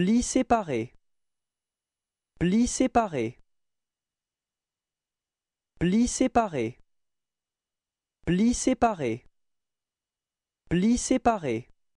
Pli séparé. Pli séparé. Pli séparé. Pli séparé. Pli séparé.